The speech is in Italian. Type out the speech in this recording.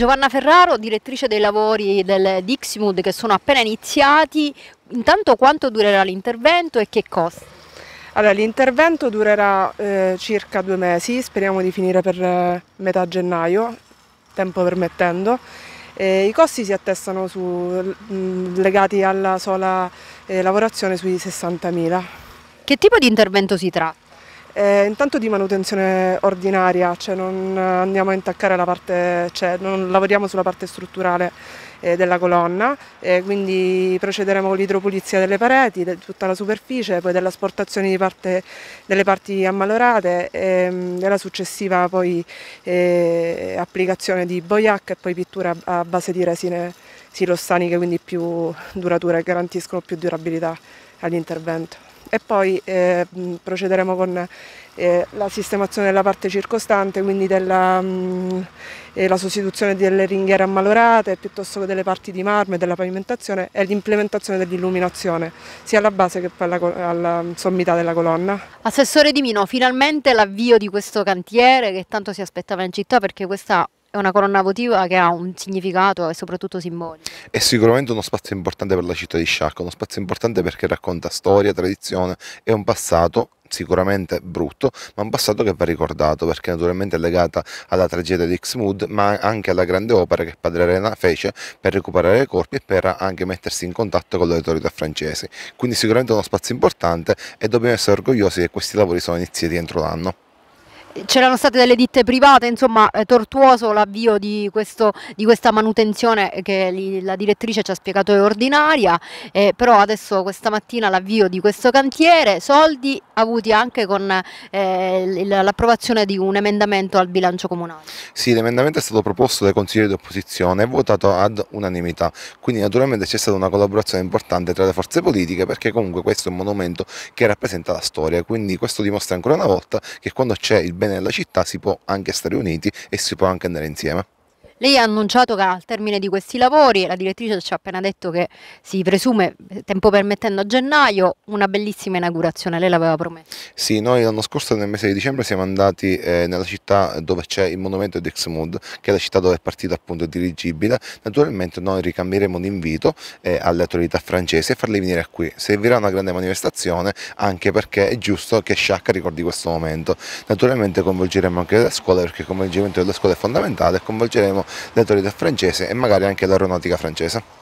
Giovanna Ferraro, direttrice dei lavori del Diximud che sono appena iniziati, intanto quanto durerà l'intervento e che costa? Allora, l'intervento durerà eh, circa due mesi, speriamo di finire per eh, metà gennaio, tempo permettendo. Eh, I costi si attestano su, mm, legati alla sola eh, lavorazione sui 60.000. Che tipo di intervento si tratta? Eh, intanto di manutenzione ordinaria, cioè non eh, andiamo a intaccare la parte, cioè non lavoriamo sulla parte strutturale eh, della colonna, eh, quindi procederemo con l'idropulizia delle pareti, di de tutta la superficie, poi dell'asportazione delle parti ammalorate e ehm, della successiva poi eh, applicazione di boiac e poi pittura a base di resine silossaniche, quindi più durature, garantiscono più durabilità all'intervento e poi eh, procederemo con eh, la sistemazione della parte circostante, quindi della, mh, eh, la sostituzione delle ringhiere ammalorate piuttosto che delle parti di marmo e della pavimentazione e l'implementazione dell'illuminazione sia alla base che alla, alla sommità della colonna. Assessore Di Mino, finalmente l'avvio di questo cantiere che tanto si aspettava in città perché questa è una colonna votiva che ha un significato e soprattutto simbolico. È sicuramente uno spazio importante per la città di Sciacca, uno spazio importante perché racconta storia, tradizione e un passato sicuramente brutto, ma un passato che va ricordato perché naturalmente è legata alla tragedia di Xmud, ma anche alla grande opera che Padre Arena fece per recuperare i corpi e per anche mettersi in contatto con le autorità francesi. Quindi sicuramente uno spazio importante e dobbiamo essere orgogliosi che questi lavori sono iniziati entro l'anno c'erano state delle ditte private, insomma è eh, tortuoso l'avvio di, di, questa manutenzione che la direttrice ci ha spiegato è ordinaria, eh, però adesso questa mattina l'avvio di questo cantiere, soldi avuti anche con eh, l'approvazione di un emendamento al bilancio comunale. Sì, l'emendamento è stato proposto dai consiglieri di opposizione e votato ad unanimità, quindi naturalmente c'è stata una collaborazione importante tra le forze politiche perché comunque questo è un monumento che rappresenta la storia, quindi questo dimostra ancora una volta che quando c'è il bene della città si può anche stare uniti e si può anche andare insieme. Lei ha annunciato che al termine di questi lavori, la direttrice ci ha appena detto che si presume, tempo permettendo, a gennaio, una bellissima inaugurazione, lei l'aveva promesso. Sì, noi l'anno scorso nel mese di dicembre siamo andati eh, nella città dove c'è il monumento di Exmood, che è la città dove è partito appunto il dirigibile, naturalmente noi ricambieremo l'invito eh, alle autorità francesi e farli venire qui, servirà una grande manifestazione anche perché è giusto che Sciacca ricordi questo momento, naturalmente coinvolgeremo anche le scuole perché il coinvolgimento delle scuole è fondamentale e coinvolgeremo le autorità francese e magari anche l'aeronautica francese.